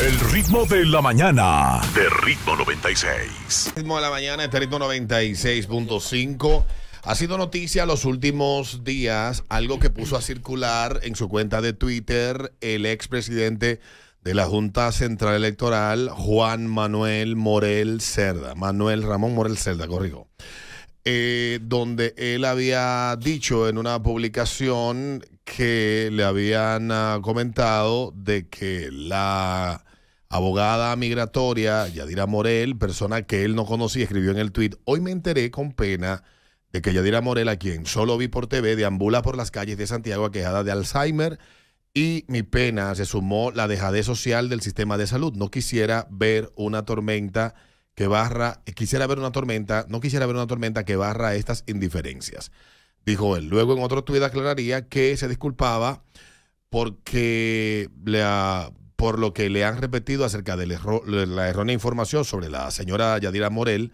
El ritmo de la mañana. De ritmo 96. El ritmo de la mañana, este ritmo 96.5. Ha sido noticia los últimos días algo que puso a circular en su cuenta de Twitter el expresidente de la Junta Central Electoral, Juan Manuel Morel Cerda. Manuel Ramón Morel Cerda, corrigo, eh, donde él había dicho en una publicación que le habían ah, comentado de que la abogada migratoria Yadira Morel, persona que él no conocía, escribió en el tuit, hoy me enteré con pena de que Yadira Morel, a quien solo vi por TV, deambula por las calles de Santiago quejada de Alzheimer y mi pena se sumó la dejadez social del sistema de salud. No quisiera ver una tormenta que barra, eh, quisiera ver una tormenta, no quisiera ver una tormenta que barra estas indiferencias dijo él. Luego en otro tuit aclararía que se disculpaba porque por lo que le han repetido acerca de la errónea información sobre la señora Yadira Morel.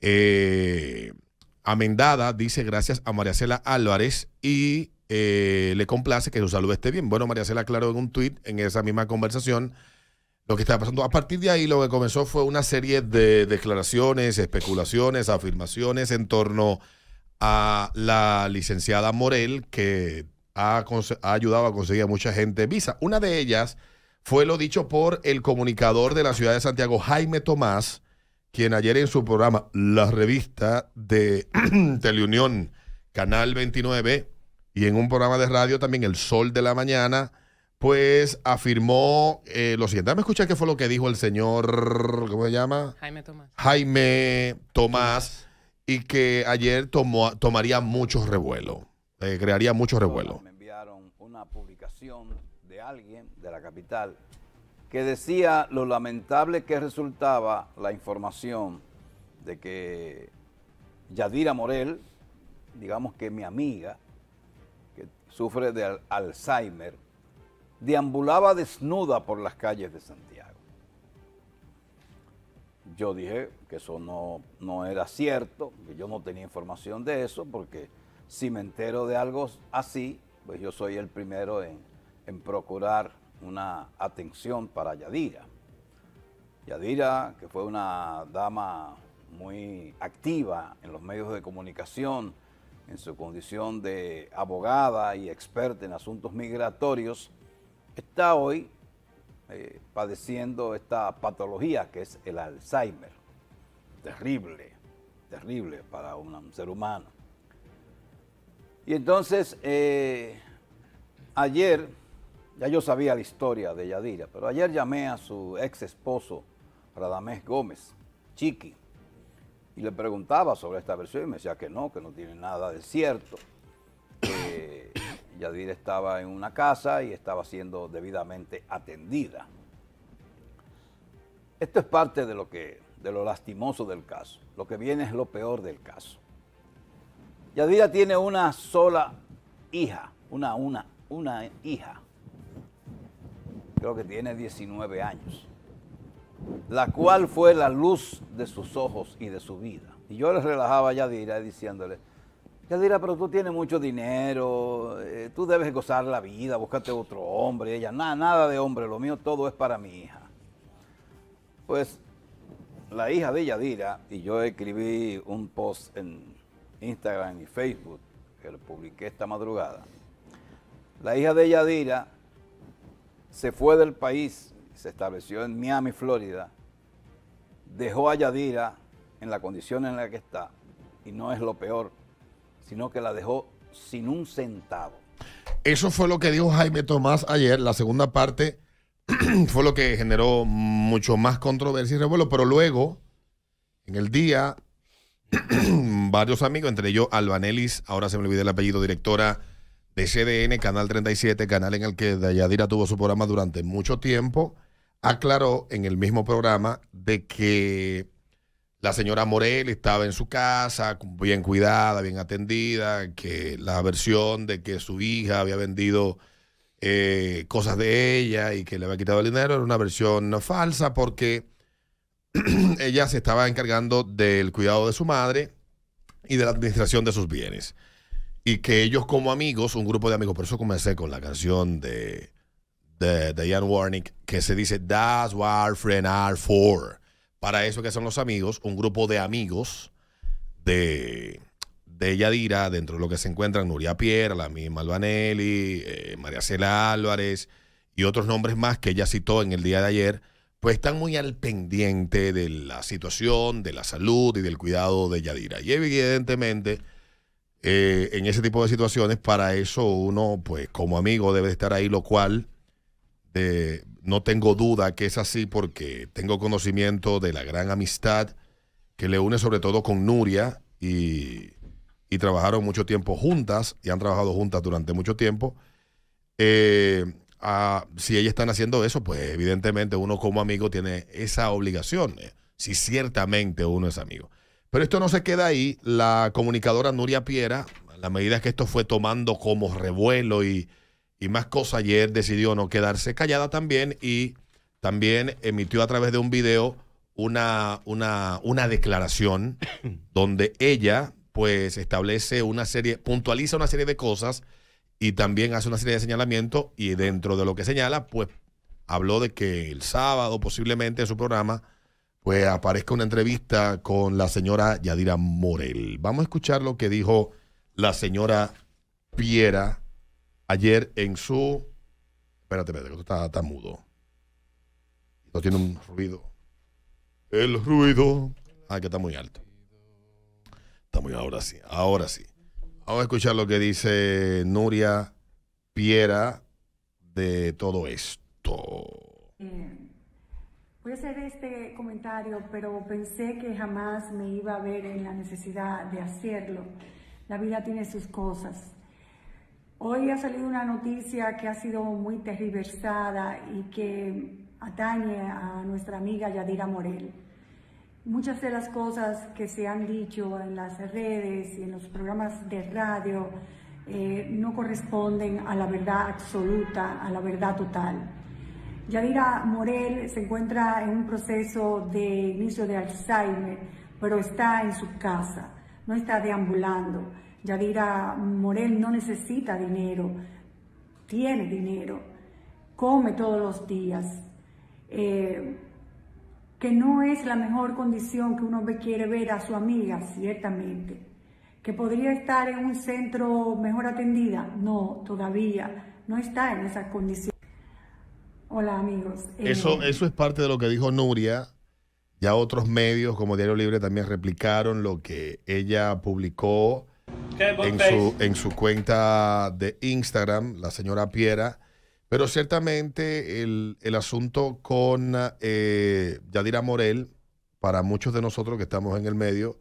Eh, amendada dice gracias a María Cela Álvarez y eh, le complace que su salud esté bien. Bueno, María Cela aclaró en un tuit en esa misma conversación lo que estaba pasando. A partir de ahí lo que comenzó fue una serie de declaraciones, especulaciones, afirmaciones en torno a la licenciada Morel, que ha, ayudado a conseguir a mucha gente visa. Una de ellas fue lo dicho por el comunicador de la ciudad de Santiago, Jaime Tomás, quien ayer en su programa La Revista de Teleunión, Canal 29, y en un programa de radio también El Sol de la Mañana, pues afirmó eh, lo siguiente. Dame escuchar qué fue lo que dijo el señor, ¿cómo se llama? Jaime Tomás. Jaime Tomás y que ayer tomaría mucho revuelo, eh, crearía mucho revuelo. Me enviaron una publicación de alguien de la capital que decía lo lamentable que resultaba la información de que Yadira Morel, digamos que mi amiga, que sufre de Alzheimer, deambulaba desnuda por las calles de Santiago yo dije que eso no, no era cierto, que yo no tenía información de eso, porque si me entero de algo así, pues yo soy el primero en, en procurar una atención para Yadira. Yadira, que fue una dama muy activa en los medios de comunicación, en su condición de abogada y experta en asuntos migratorios, está hoy eh, padeciendo esta patología que es el Alzheimer. Terrible, terrible para un ser humano. Y entonces, eh, ayer, ya yo sabía la historia de Yadira, pero ayer llamé a su ex esposo, Radamés Gómez, Chiqui, y le preguntaba sobre esta versión y me decía que no, que no tiene nada de cierto. Yadira estaba en una casa y estaba siendo debidamente atendida. Esto es parte de lo, que, de lo lastimoso del caso. Lo que viene es lo peor del caso. Yadira tiene una sola hija, una, una, una hija. Creo que tiene 19 años. La cual fue la luz de sus ojos y de su vida. Y yo les relajaba a Yadira diciéndole, Yadira, pero tú tienes mucho dinero, eh, tú debes gozar la vida, búscate otro hombre. Ella, nada, nada de hombre, lo mío todo es para mi hija. Pues la hija de Yadira, y yo escribí un post en Instagram y Facebook, que lo publiqué esta madrugada. La hija de Yadira se fue del país, se estableció en Miami, Florida, dejó a Yadira en la condición en la que está, y no es lo peor sino que la dejó sin un centavo. Eso fue lo que dijo Jaime Tomás ayer. La segunda parte fue lo que generó mucho más controversia y revuelo, pero luego, en el día, varios amigos, entre ellos Albanelis, ahora se me olvidó el apellido, directora de CDN, Canal 37, canal en el que Dayadira tuvo su programa durante mucho tiempo, aclaró en el mismo programa de que la señora Morel estaba en su casa, bien cuidada, bien atendida, que la versión de que su hija había vendido eh, cosas de ella y que le había quitado el dinero era una versión falsa porque ella se estaba encargando del cuidado de su madre y de la administración de sus bienes. Y que ellos como amigos, un grupo de amigos, por eso comencé con la canción de, de, Ian Warnick, que se dice, Das what our friends are for para eso que son los amigos, un grupo de amigos de, de Yadira, dentro de lo que se encuentran Nuria Pierre, la misma Albanelli, eh, María Cela Álvarez y otros nombres más que ella citó en el día de ayer, pues están muy al pendiente de la situación, de la salud y del cuidado de Yadira. Y evidentemente, eh, en ese tipo de situaciones, para eso uno, pues como amigo, debe estar ahí, lo cual de, no tengo duda que es así porque tengo conocimiento de la gran amistad que le une sobre todo con Nuria y, trabajaron mucho tiempo juntas y han trabajado juntas durante mucho tiempo. Eh, si ellas están haciendo eso, pues evidentemente uno como amigo tiene esa obligación, eh, si ciertamente uno es amigo. Pero esto no se queda ahí. La comunicadora Nuria Piera, a la medida que esto fue tomando como revuelo y y más cosas ayer decidió no quedarse callada también y también emitió a través de un video una, una, una declaración donde ella pues establece una serie, puntualiza una serie de cosas y también hace una serie de señalamientos y dentro de lo que señala pues habló de que el sábado posiblemente en su programa pues aparezca una entrevista con la señora Yadira Morel. Vamos a escuchar lo que dijo la señora Piera ayer en su. Espérate, Pedro, que está, tan mudo. No tiene un ruido. El ruido. Ah, que está muy alto. Está muy ahora sí, ahora sí. Vamos a escuchar lo que dice Nuria Piera de todo esto. Eh, voy a hacer este comentario, pero pensé que jamás me iba a ver en la necesidad de hacerlo. La vida tiene sus cosas. Hoy ha salido una noticia que ha sido muy tergiversada y que atañe a nuestra amiga Yadira Morel. Muchas de las cosas que se han dicho en las redes y en los programas de radio eh, no corresponden a la verdad absoluta, a la verdad total. Yadira Morel se encuentra en un proceso de inicio de Alzheimer, pero está en su casa, no está deambulando Yadira Morel no necesita dinero, tiene dinero, come todos los días, eh, que no es la mejor condición que uno quiere ver a su amiga, ciertamente, que podría estar en un centro mejor atendida, no, todavía no está en esa condición. Hola amigos. Eh, eso, eso es parte de lo que dijo Nuria. Ya otros medios como Diario Libre también replicaron lo que ella publicó en su, cuenta de Instagram, la señora Piera. Pero ciertamente el, el asunto con eh, Yadira Morel, para muchos de nosotros que estamos en el medio,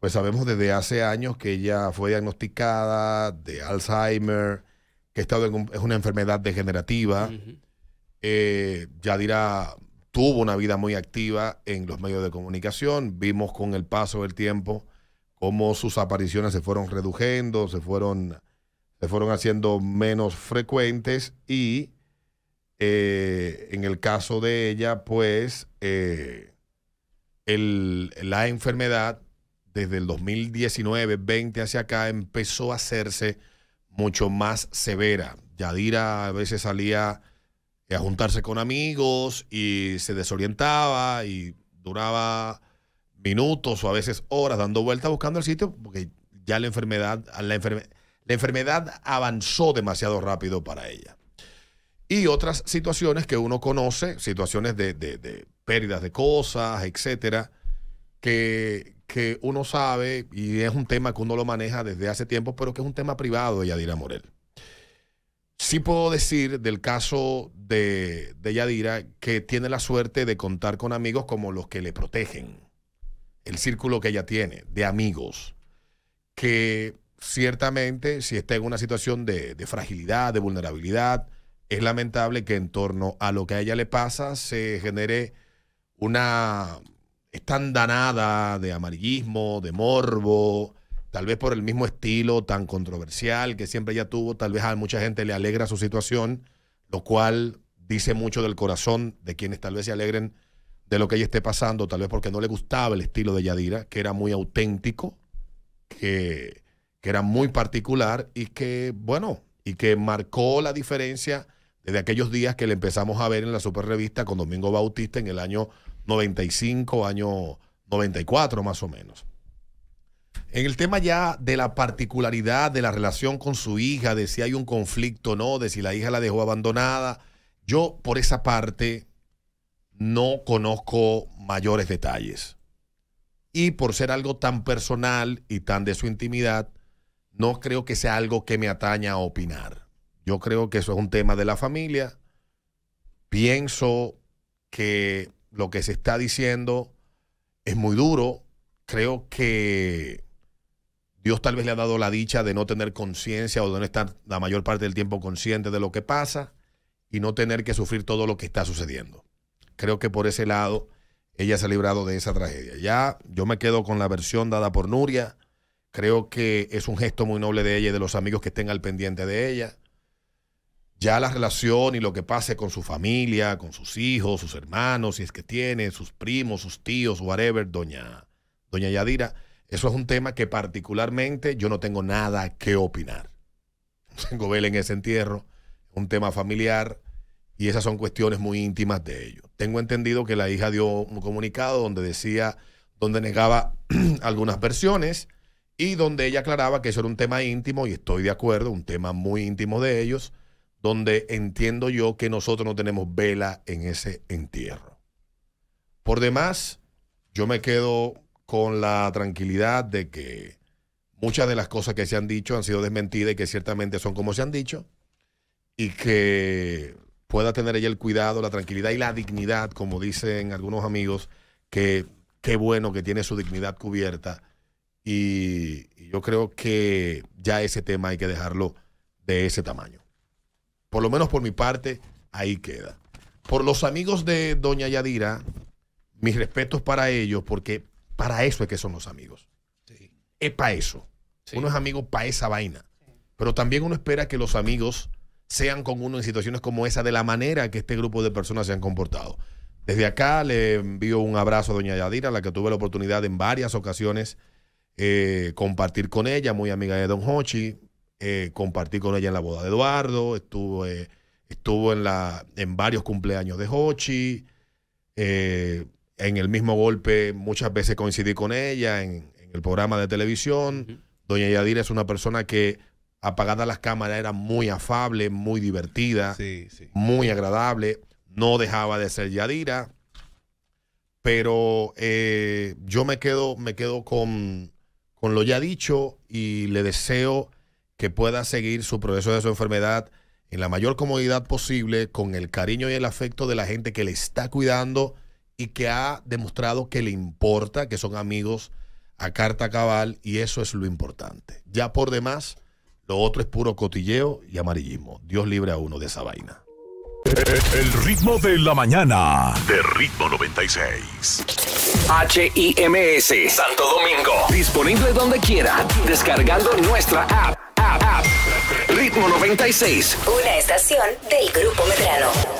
pues sabemos desde hace años que ella fue diagnosticada de Alzheimer, que estado en es una enfermedad degenerativa. Eh, Yadira tuvo una vida muy activa en los medios de comunicación. Vimos con el paso del tiempo cómo sus apariciones se fueron reduciendo, se fueron, se fueron haciendo menos frecuentes y eh, en el caso de ella, pues eh, el, la enfermedad desde el 2019, 20 hacia acá empezó a hacerse mucho más severa. Yadira a veces salía a juntarse con amigos y se desorientaba y duraba minutos o a veces horas dando vueltas buscando el sitio porque ya la enfermedad, la enfermedad avanzó demasiado rápido para ella. Y otras situaciones que uno conoce, situaciones de, pérdidas de cosas, etcétera, que, uno sabe y es un tema que uno lo maneja desde hace tiempo, pero que es un tema privado de Yadira Morel. Sí puedo decir del caso de, de Yadira que tiene la suerte de contar con amigos como los que le protegen el círculo que ella tiene de amigos, que ciertamente si está en una situación de, fragilidad, de vulnerabilidad, es lamentable que en torno a lo que a ella le pasa se genere una estandanada de amarillismo, de morbo, tal vez por el mismo estilo tan controversial que siempre ella tuvo, tal vez a mucha gente le alegra su situación, lo cual dice mucho del corazón de quienes tal vez se alegren de lo que ella esté pasando, tal vez porque no le gustaba el estilo de Yadira, que era muy auténtico, que, era muy particular y que, bueno, y que marcó la diferencia desde aquellos días que le empezamos a ver en la super revista con Domingo Bautista en el año 95, año 94 más o menos. En el tema ya de la particularidad de la relación con su hija, de si hay un conflicto o no, de si la hija la dejó abandonada, yo por esa parte no conozco mayores detalles. Y por ser algo tan personal y tan de su intimidad, no creo que sea algo que me atañe a opinar. Yo creo que eso es un tema de la familia. Pienso que lo que se está diciendo es muy duro. Creo que Dios tal vez le ha dado la dicha de no tener conciencia o de no estar la mayor parte del tiempo consciente de lo que pasa y no tener que sufrir todo lo que está sucediendo creo que por ese lado ella se ha librado de esa tragedia. Ya yo me quedo con la versión dada por Nuria. Creo que es un gesto muy noble de ella y de los amigos que estén al pendiente de ella. Ya la relación y lo que pase con su familia, con sus hijos, sus hermanos, si es que tiene, sus primos, sus tíos, whatever, doña, doña Yadira, eso es un tema que particularmente yo no tengo nada que opinar. Tengo vela en ese entierro, un tema familiar y esas son cuestiones muy íntimas de ellos. Tengo entendido que la hija dio un comunicado donde decía, donde negaba algunas versiones y donde ella aclaraba que eso era un tema íntimo y estoy de acuerdo, un tema muy íntimo de ellos, donde entiendo yo que nosotros no tenemos vela en ese entierro. Por demás, yo me quedo con la tranquilidad de que muchas de las cosas que se han dicho han sido desmentidas y que ciertamente son como se han dicho y que pueda tener ella el cuidado, la tranquilidad y la dignidad, como dicen algunos amigos, que qué bueno que tiene su dignidad cubierta. Y, yo creo que ya ese tema hay que dejarlo de ese tamaño. Por lo menos por mi parte, ahí queda. Por los amigos de Doña Yadira, mis respetos para ellos, porque para eso es que son los amigos. Es para eso. Uno es amigo para esa vaina. Pero también uno espera que los amigos sean con uno en situaciones como esa de la manera que este grupo de personas se han comportado. Desde acá le envío un abrazo a doña Yadira, a la que tuve la oportunidad en varias ocasiones eh, compartir con ella, muy amiga de don Hochi, eh, compartí con ella en la boda de Eduardo, estuvo, eh, estuvo en, la, en varios cumpleaños de Hochi, en el mismo golpe muchas veces coincidí con ella en, el programa de televisión. Doña Yadira es una persona que Apagada las cámaras, era muy afable, muy divertida, muy agradable, no dejaba de ser Yadira, pero eh, yo me quedo, me quedo con, lo ya dicho y le deseo que pueda seguir su progreso de su enfermedad en la mayor comodidad posible, con el cariño y el afecto de la gente que le está cuidando y que ha demostrado que le importa, que son amigos a carta cabal, y eso es lo importante. Ya por demás, lo otro es puro cotilleo y amarillismo. Dios libre a uno de esa vaina. El ritmo de la mañana. De ritmo 96. HIMS Santo Domingo. Disponible donde quiera. Descargando nuestra app. app, app. Ritmo 96. Una estación del Grupo Medrano.